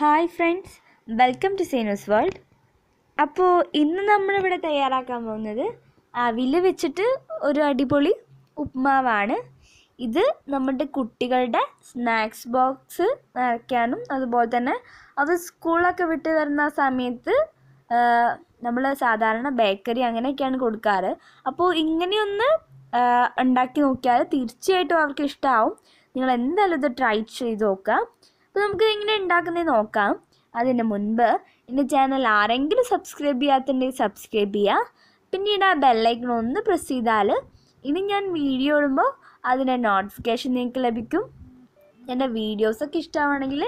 hi friends welcome to സീനസ് world അപ്പോൾ ഇന്ന് നമ്മളിവിടെ തയ്യാറാക്കാൻ പോകുന്നത് അവിൽ വെച്ചിട്ട് ഒരു അടിപൊളി ഉപ്മാവാണ് ഇത് നമ്മുടെ കുട്ടികളുടെ സ്നാക്സ് ബോക്സ് നിറയ്ക്കാനും അതുപോലെ തന്നെ അത് സ്കൂളൊക്കെ വിട്ട് വരുന്ന സമയത്ത് നമ്മൾ സാധാരണ ബേക്കറി അങ്ങനെയൊക്കെയാണ് കൊടുക്കാറ് അപ്പോൾ ഇങ്ങനെയൊന്ന് ഉണ്ടാക്കി നോക്കിയാൽ തീർച്ചയായിട്ടും അവർക്ക് ഇഷ്ടമാവും നിങ്ങൾ എന്തായാലും ഇത് ട്രൈ ചെയ്ത് നോക്കുക അപ്പോൾ നമുക്ക് എങ്ങനെ ഉണ്ടാക്കുന്നത് നോക്കാം അതിന് മുൻപ് എൻ്റെ ചാനൽ ആരെങ്കിലും സബ്സ്ക്രൈബ് ചെയ്യാത്തുണ്ടെങ്കിൽ സബ്സ്ക്രൈബ് ചെയ്യുക പിന്നീട് ആ ബെല്ലൈക്കൺ ഒന്ന് പ്രസ് ചെയ്താൽ ഇനി ഞാൻ വീഡിയോ ഇടുമ്പോൾ അതിൻ്റെ നോട്ടിഫിക്കേഷൻ നിങ്ങൾക്ക് ലഭിക്കും എൻ്റെ വീഡിയോസൊക്കെ ഇഷ്ടമാണെങ്കിൽ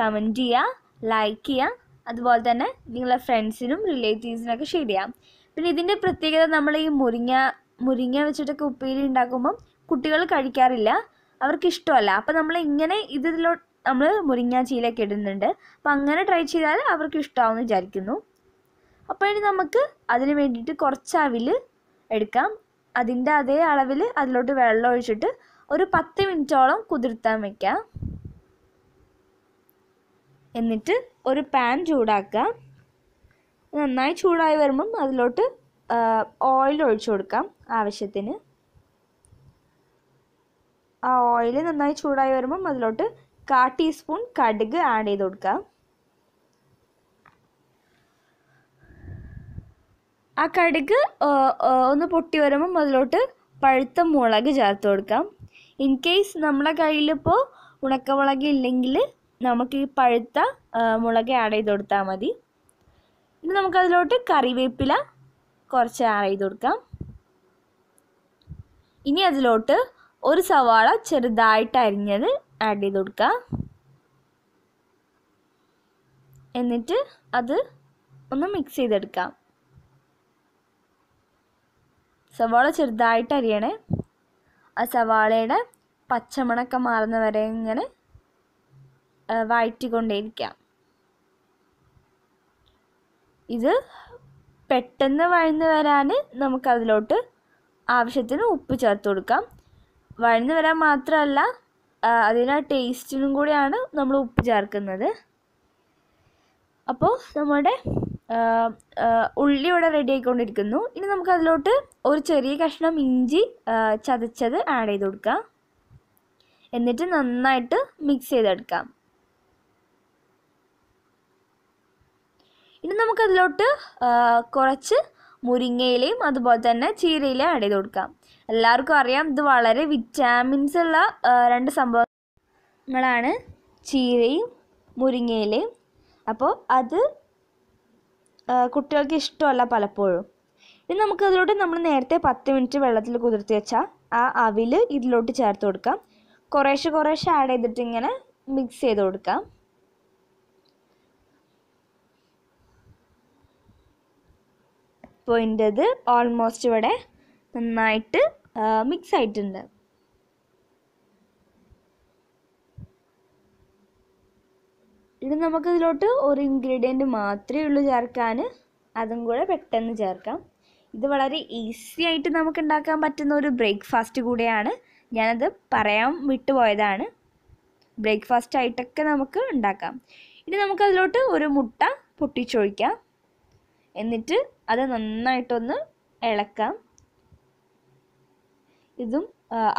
കമൻറ്റ് ചെയ്യുക ലൈക്ക് ചെയ്യുക അതുപോലെ തന്നെ നിങ്ങളെ ഫ്രണ്ട്സിനും റിലേറ്റീവ്സിനൊക്കെ ഷെയർ ചെയ്യാം പിന്നെ ഇതിൻ്റെ പ്രത്യേകത നമ്മൾ ഈ മുരിങ്ങ മുരിങ്ങ വെച്ചിട്ടൊക്കെ ഉപ്പേരി ഉണ്ടാക്കുമ്പം കുട്ടികൾ കഴിക്കാറില്ല അവർക്ക് അപ്പം അപ്പോൾ നമ്മൾ ഇങ്ങനെ ഇതിലോ നമ്മൾ മുരിങ്ങ ചീലൊക്കെ ഇടുന്നുണ്ട് അപ്പം അങ്ങനെ ട്രൈ ചെയ്താൽ അവർക്ക് ഇഷ്ടമാവും വിചാരിക്കുന്നു അപ്പോൾ ഇനി നമുക്ക് അതിന് വേണ്ടിയിട്ട് കുറച്ച് അവിൽ എടുക്കാം അതിൻ്റെ അതേ അളവിൽ അതിലോട്ട് വെള്ളം ഒഴിച്ചിട്ട് ഒരു പത്ത് മിനിറ്റോളം കുതിർത്താൻ വയ്ക്കാം എന്നിട്ട് ഒരു പാൻ ചൂടാക്കാം നന്നായി ചൂടായി വരുമ്പം അതിലോട്ട് ഓയിൽ ഒഴിച്ചു കൊടുക്കാം ആവശ്യത്തിന് ആ ഓയിൽ നന്നായി ചൂടായി വരുമ്പം അതിലോട്ട് കാ ടീസ്പൂൺ കടുക് ആഡ് ചെയ്ത് കൊടുക്കുക ആ കടുക് ഒന്ന് പൊട്ടി വരുമ്പോൾ മുതലോട്ട് പഴുത്ത മുളക് ചേർത്ത് കൊടുക്കാം ഇൻ കേസ് നമ്മുടെ കയ്യിലിപ്പോൾ ഉണക്കമുളക് ഇല്ലെങ്കിൽ നമുക്ക് ഈ പഴുത്ത മുളക് ആഡ് ചെയ്ത് കൊടുത്താൽ മതി ഇനി നമുക്കതിലോട്ട് കറിവേപ്പില കുറച്ച് ആഡ് ചെയ്ത് കൊടുക്കാം ഇനി അതിലോട്ട് ഒരു സവാള ചെറുതായിട്ട് അരിഞ്ഞത് ആഡ് ചെയ്ത് കൊടുക്കുക എന്നിട്ട് അത് ഒന്ന് മിക്സ് ചെയ്തെടുക്കാം സവാള ചെറുതായിട്ട് അരിയണേ ആ സവാളയുടെ പച്ചമണൊക്കെ മാറുന്നവരെ ഇങ്ങനെ വഴറ്റിക്കൊണ്ടേയിരിക്കാം ഇത് പെട്ടെന്ന് വഴന്ന് വരാൻ നമുക്കതിലോട്ട് ആവശ്യത്തിന് ഉപ്പ് ചേർത്ത് കൊടുക്കാം വഴന്ന് വരാൻ മാത്രമല്ല അതിന് ടേസ്റ്റിനും കൂടിയാണ് നമ്മൾ ഉപ്പ് ചേർക്കുന്നത് അപ്പോൾ നമ്മുടെ ഉള്ളി ഇവിടെ റെഡി ആയിക്കൊണ്ടിരിക്കുന്നു ഇനി നമുക്ക് അതിലോട്ട് ഒരു ചെറിയ കഷ്ണം ഇഞ്ചി ചതച്ചത് ആഡ് ചെയ്ത് കൊടുക്കാം എന്നിട്ട് നന്നായിട്ട് മിക്സ് ചെയ്തെടുക്കാം ഇനി നമുക്കതിലോട്ട് കുറച്ച് മുരിങ്ങയിലയും അതുപോലെ തന്നെ ചീരയിലയും ആഡ് ചെയ്ത് കൊടുക്കാം എല്ലാവർക്കും അറിയാം ഇത് വളരെ വിറ്റാമിൻസ് ഉള്ള രണ്ട് സംഭവങ്ങളാണ് ചീരയും മുരിങ്ങയിലയും അപ്പോൾ അത് കുട്ടികൾക്ക് ഇഷ്ടമല്ല പലപ്പോഴും ഇനി നമുക്കതിലോട്ട് നമ്മൾ നേരത്തെ പത്ത് മിനിറ്റ് വെള്ളത്തിൽ കുതിർത്തി വെച്ചാൽ ആ അവിൽ ഇതിലോട്ട് ചേർത്ത് കൊടുക്കാം കുറേശ്ശെ കുറേശ്ശെ ആഡ് ചെയ്തിട്ട് ഇങ്ങനെ മിക്സ് ചെയ്ത് കൊടുക്കാം അപ്പോൾ ഓൾമോസ്റ്റ് ഇവിടെ നന്നായിട്ട് മിക്സ് ആയിട്ടുണ്ട് ഇനി നമുക്കിതിലോട്ട് ഒരു ഇൻഗ്രീഡിയൻറ്റ് മാത്രമേ ഉള്ളൂ ചേർക്കാൻ അതും കൂടെ പെട്ടെന്ന് ചേർക്കാം ഇത് വളരെ ഈസി ആയിട്ട് നമുക്ക് ഉണ്ടാക്കാൻ പറ്റുന്ന ഒരു ബ്രേക്ക്ഫാസ്റ്റ് കൂടെയാണ് ഞാനത് പറയാൻ വിട്ടുപോയതാണ് ബ്രേക്ക്ഫാസ്റ്റ് ആയിട്ടൊക്കെ നമുക്ക് ഉണ്ടാക്കാം ഇനി നമുക്കതിലോട്ട് ഒരു മുട്ട പൊട്ടിച്ചൊഴിക്കാം എന്നിട്ട് അത് നന്നായിട്ടൊന്ന് ഇളക്കാം ഇതും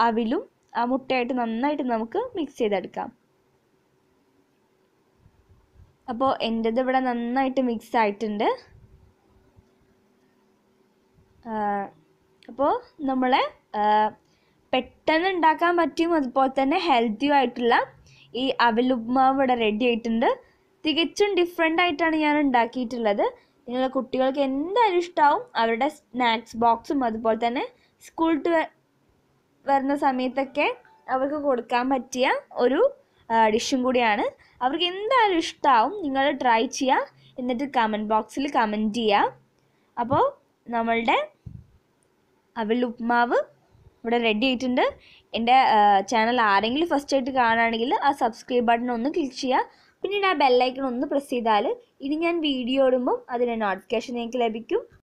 അവിലും ആ മുട്ടയായിട്ട് നന്നായിട്ട് നമുക്ക് മിക്സ് ചെയ്തെടുക്കാം അപ്പോൾ എൻ്റെത് ഇവിടെ നന്നായിട്ട് മിക്സ് ആയിട്ടുണ്ട് അപ്പോൾ നമ്മളെ പെട്ടെന്ന് ഉണ്ടാക്കാൻ പറ്റും അതുപോലെ തന്നെ ഹെൽത്തിയും ആയിട്ടുള്ള ഈ അവലുപ്മാവ് ഇവിടെ റെഡി ആയിട്ടുണ്ട് തികച്ചും ഡിഫറെൻ്റ് ആയിട്ടാണ് ഞാൻ ഉണ്ടാക്കിയിട്ടുള്ളത് നിങ്ങളുടെ കുട്ടികൾക്ക് എന്തായാലും ഇഷ്ടമാവും അവരുടെ സ്നാക്സ് ബോക്സും അതുപോലെ തന്നെ സ്കൂൾ ടു വരുന്ന സമയത്തൊക്കെ അവർക്ക് കൊടുക്കാൻ പറ്റിയ ഒരു ഡിഷും കൂടിയാണ് അവർക്ക് എന്തായാലും ഇഷ്ടമാവും നിങ്ങൾ ട്രൈ ചെയ്യുക എന്നിട്ട് കമൻറ്റ് ബോക്സിൽ കമൻറ്റ് ചെയ്യുക അപ്പോൾ നമ്മളുടെ അവൽ ഉപ്മാവ് ഇവിടെ റെഡി ആയിട്ടുണ്ട് എൻ്റെ ചാനൽ ആരെങ്കിലും ഫസ്റ്റ് ആയിട്ട് കാണുകയാണെങ്കിൽ ആ സബ്സ്ക്രൈബ് ബട്ടൺ ഒന്ന് ക്ലിക്ക് ചെയ്യുക പിന്നീട് ആ ബെല്ലൈക്കൺ ഒന്ന് പ്രസ് ചെയ്താൽ ഇനി ഞാൻ വീഡിയോ ഇടുമ്പം അതിൻ്റെ നോട്ടിഫിക്കേഷൻ നിങ്ങൾക്ക് ലഭിക്കും